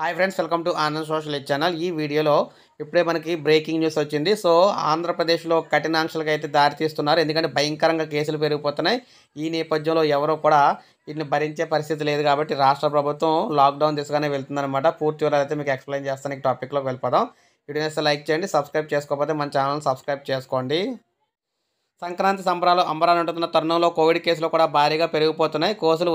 hi friends welcome to Anand social channel ఈ వీడియోలో ఇప్పుడే మనకి బ్రేకింగ్ న్యూస్ వచ్చింది సో ఆంధ్రప్రదేశ్లో కఠినాంక్షలకు అయితే దారితీస్తున్నారు ఎందుకంటే భయంకరంగా కేసులు పెరిగిపోతున్నాయి ఈ నేపథ్యంలో ఎవరో కూడా వీటిని భరించే పరిస్థితి లేదు కాబట్టి రాష్ట్ర ప్రభుత్వం లాక్డౌన్ దిశగానే వెళ్తుందనమాట పూర్తి వివరాలు అయితే మీకు ఎక్స్ప్లెయిన్ చేస్తాను ఈ టాపిక్లోకి వెళ్ళిపోదాం వీడియోస్ లైక్ చేయండి సబ్స్క్రైబ్ చేసుకోకపోతే మన ఛానల్ సబ్స్క్రైబ్ చేసుకోండి సంక్రాంతి సంబరాలు అంబరాలు ఉంటున్న తరుణంలో కోవిడ్ కేసులు కూడా భారీగా పెరిగిపోతున్నాయి కోసులు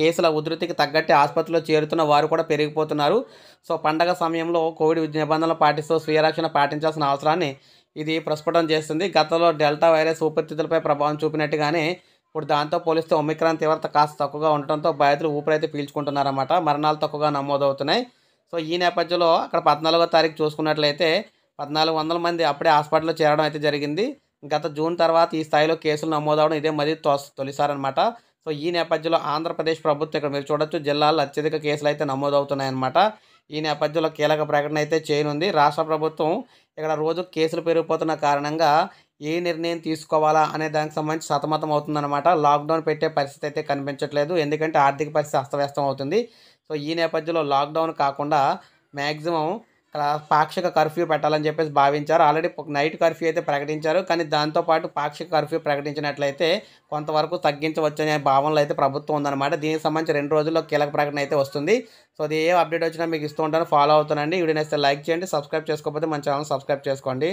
కేసుల ఉధృతికి తగ్గట్టే ఆసుపత్రిలో చేరుతున్న వారు కూడా పెరిగిపోతున్నారు సో పండగ సమయంలో కోవిడ్ నిబంధనలు పాటిస్తూ స్వీయరక్షణ పాటించాల్సిన అవసరాన్ని ఇది ప్రస్ఫుటం చేస్తుంది గతంలో డెల్టా వైరస్ ఊపిరితిత్తులపై ప్రభావం చూపినట్టుగానే ఇప్పుడు దాంతో పోలిస్తే ఒమిక్రాన్ తీవ్రత కాస్త తక్కువగా ఉండటంతో బాధితులు ఊపిరైతే పీల్చుకుంటున్నారన్నమాట మరణాలు తక్కువగా నమోదవుతున్నాయి సో ఈ నేపథ్యంలో అక్కడ పద్నాలుగో తారీఖు చూసుకున్నట్లయితే పద్నాలుగు వందల మంది అప్పుడే హాస్పిటల్లో చేరడం అయితే జరిగింది గత జూన్ తర్వాత ఈ స్థాయిలో కేసులు నమోదవడం ఇదే మరీ మరి తొలిసారనమాట సో ఈ నేపథ్యంలో ఆంధ్రప్రదేశ్ ప్రభుత్వం ఇక్కడ మీరు చూడొచ్చు జిల్లాల్లో అత్యధిక కేసులు అయితే నమోదవుతున్నాయన్నమాట ఈ నేపథ్యంలో కీలక ప్రకటన అయితే చేయనుంది రాష్ట్ర ప్రభుత్వం ఇక్కడ రోజు కేసులు పెరిగిపోతున్న కారణంగా ఏ నిర్ణయం తీసుకోవాలా అనే దానికి సంబంధించి సతమతం అవుతుందన్నమాట లాక్డౌన్ పెట్టే పరిస్థితి అయితే కనిపించట్లేదు ఎందుకంటే ఆర్థిక పరిస్థితి అస్తవ్యస్తం అవుతుంది సో ఈ నేపథ్యంలో లాక్డౌన్ కాకుండా మ్యాక్సిమం పాక్షిక కర్ఫ్యూ పెట్టాలని చెప్పేసి భావించారు ఆల్రెడీ నైట్ కర్ఫ్యూ అయితే ప్రకటించారు కానీ దాంతోపాటు పాక్షిక కర్ఫ్యూ ప్రకటించినట్లయితే కొంతవరకు తగ్గించవచ్చు అనే భావనలో అయితే ప్రభుత్వం ఉందన్నమాట దీనికి సంబంధించి రెండు రోజుల్లో కీలక ప్రకటన అయితే వస్తుంది సో అది ఏ అప్డేట్ వచ్చినా మీకు ఇస్తూ ఉంటాను ఫాలో అవుతానండి వీడియో నేస్తే లైక్ చేయండి సబ్స్క్రైబ్ చేసుకోకపోతే మన ఛానల్ సబ్స్క్రైబ్ చేసుకోండి